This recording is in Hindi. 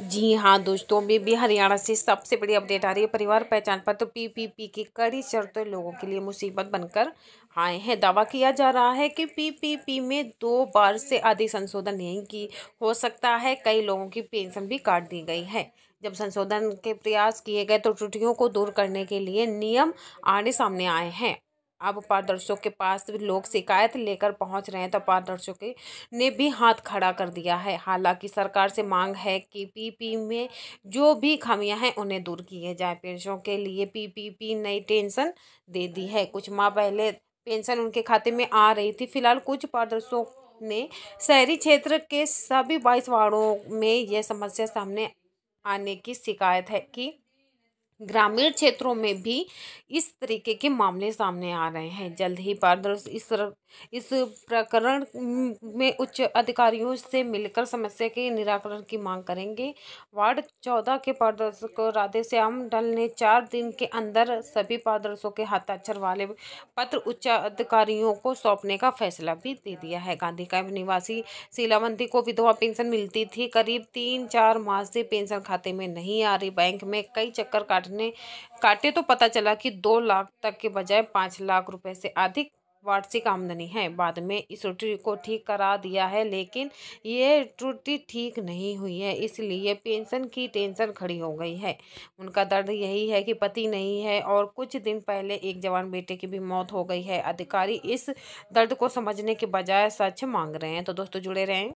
जी हाँ दोस्तों में भी हरियाणा से सबसे बड़ी अपडेट आ रही है परिवार पहचान पत्र पी पीपीपी की कड़ी शर्तें लोगों के लिए मुसीबत बनकर आए हैं दावा किया जा रहा है कि पीपीपी में दो बार से अधिक संशोधन नहीं की हो सकता है कई लोगों की पेंशन भी काट दी गई है जब संशोधन के प्रयास किए गए तो त्रुटियों को दूर करने के लिए नियम आने सामने आए हैं अब पारदर्शियों के पास लोग शिकायत लेकर पहुंच रहे हैं तो के ने भी हाथ खड़ा कर दिया है हालांकि सरकार से मांग है कि पीपी में जो भी खामियां हैं उन्हें दूर किए जाए पेंशनों के लिए पीपीपी नई टेंशन दे दी है कुछ माह पहले पेंशन उनके खाते में आ रही थी फिलहाल कुछ पारदर्शियों ने शहरी क्षेत्र के सभी बाईस वार्डों में यह समस्या सामने आने की शिकायत है कि ग्रामीण क्षेत्रों में भी इस तरीके के मामले सामने आ रहे हैं जल्द ही पारदर्श इस इस प्रकरण में उच्च अधिकारियों से मिलकर समस्या के निराकरण की मांग करेंगे वार्ड चौदह के पारदर्शक राधे श्याम डल ने चार दिन के अंदर सभी पारदर्शों के हस्ताक्षर वाले पत्र उच्च अधिकारियों को सौंपने का फैसला भी दे दिया है गांधी का निवासी शीलावंती को विधवा पेंशन मिलती थी करीब तीन चार माह से पेंशन खाते में नहीं आ रही बैंक में कई चक्कर काट करने काटे तो पता चला कि दो लाख तक के बजाय पाँच लाख रुपए से अधिक वार्षिक आमदनी है बाद में इस त्रुटि को ठीक करा दिया है लेकिन ये त्रुटि ठीक नहीं हुई है इसलिए पेंशन की टेंशन खड़ी हो गई है उनका दर्द यही है कि पति नहीं है और कुछ दिन पहले एक जवान बेटे की भी मौत हो गई है अधिकारी इस दर्द को समझने के बजाय सच मांग रहे हैं तो दोस्तों जुड़े रहें